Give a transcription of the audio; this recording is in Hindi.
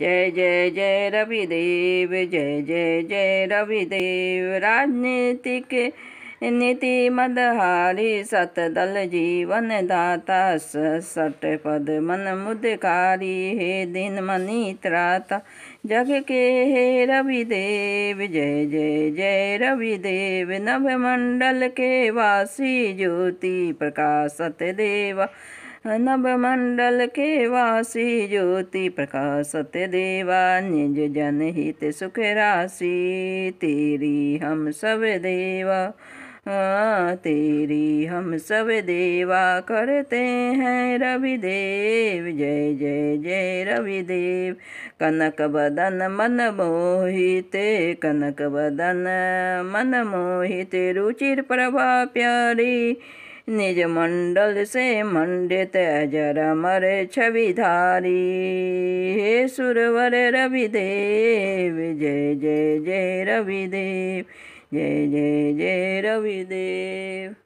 जय जय जय रविदेव जय जय जय रविदेव राजनीतिक नीति मदहारी सत दल जीवन दाता स सट पद मन मुदकारी हे दिन मनी त्राता जग के हे रविदेव जय जय जय रविदेव मंडल के वासी ज्योति प्रकाशत देवा नव मंडल के वासी ज्योति प्रकाशत देवा निज जन हित सुख राशि तेरी हम सब देवा आ, तेरी हम सब देवा करते हैं रविदेव जय जय जय रविदेव कनक बदन मन मोहित कनक बदन मन मोहित रुचिर प्रभा प्यारी निज मंडल से मंडित अजर मरे छविधारी हे सुरवर रविदेव जय जय जय रविदेव जय जय जय रविदेव